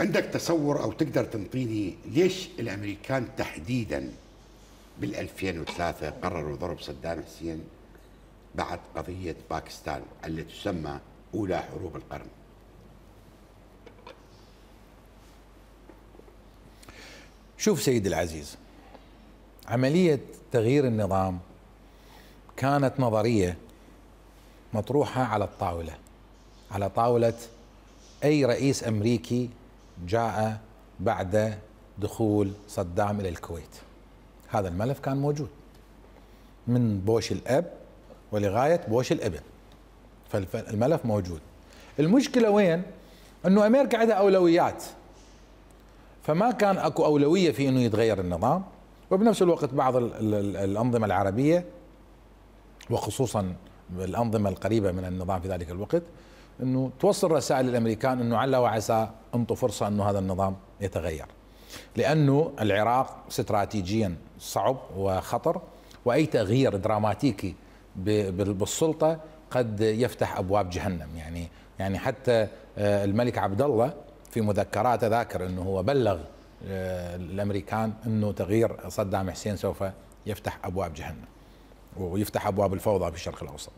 عندك تصور او تقدر تنطيني ليش الامريكان تحديدا بال 2003 قرروا ضرب صدام حسين بعد قضيه باكستان التي تسمى اولى حروب القرن شوف سيدي العزيز عمليه تغيير النظام كانت نظريه مطروحه على الطاوله على طاوله اي رئيس امريكي جاء بعد دخول صدام الى الكويت هذا الملف كان موجود من بوش الاب ولغايه بوش الابن فالملف موجود المشكله وين انه امريكا عندها اولويات فما كان اكو اولويه في انه يتغير النظام وبنفس الوقت بعض الانظمه العربيه وخصوصا الأنظمة القريبة من النظام في ذلك الوقت أنه توصل رسائل الأمريكان أنه على وعسى أنتم فرصة أنه هذا النظام يتغير لأنه العراق استراتيجيا صعب وخطر وأي تغيير دراماتيكي بالسلطة قد يفتح أبواب جهنم يعني يعني حتى آه، الملك عبد الله في مذكرات ذاكر أنه هو بلغ آه، الامريكان انه تغيير صدام حسين سوف يفتح ابواب جهنم ويفتح ابواب الفوضى في الشرق الاوسط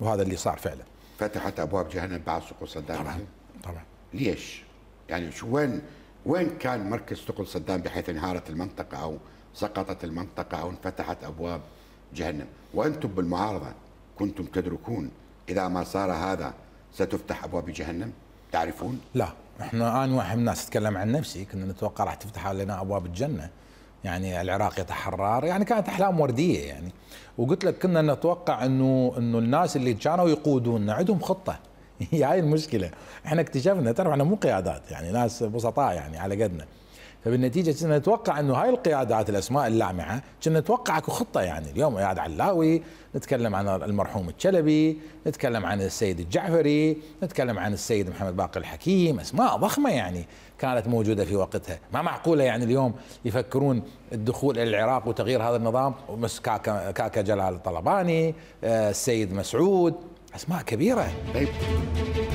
وهذا اللي صار فعلا فتحت ابواب جهنم بعد سقوط صدام طبعا يعني طبعا ليش؟ يعني شو وين وين كان مركز ثقل صدام بحيث انهارت المنطقه او سقطت المنطقه او انفتحت ابواب جهنم وانتم بالمعارضه كنتم تدركون اذا ما صار هذا ستفتح ابواب جهنم تعرفون؟ لا احنا انا واحد من الناس اتكلم عن نفسي كنا نتوقع راح تفتح علينا ابواب الجنه يعني العراق يتحرر يعني كانت احلام ورديه يعني وقلت لك كنا نتوقع انه انه الناس اللي كانوا يقودون عندهم خطه هي هاي المشكله احنا اكتشفنا ترى احنا مو قيادات يعني ناس بسطاء يعني على قدنا فبالنتيجه كنا نتوقع انه هاي القيادات الاسماء اللامعه كنا نتوقع اكو خطه يعني اليوم اياد علاوي نتكلم عن المرحوم الشلبي نتكلم عن السيد الجعفري نتكلم عن السيد محمد باقي الحكيم اسماء ضخمه يعني كانت موجوده في وقتها ما معقوله يعني اليوم يفكرون الدخول الى العراق وتغيير هذا النظام كاكا كاكا جلال الطلباني آه، السيد مسعود اسماء كبيره طيب.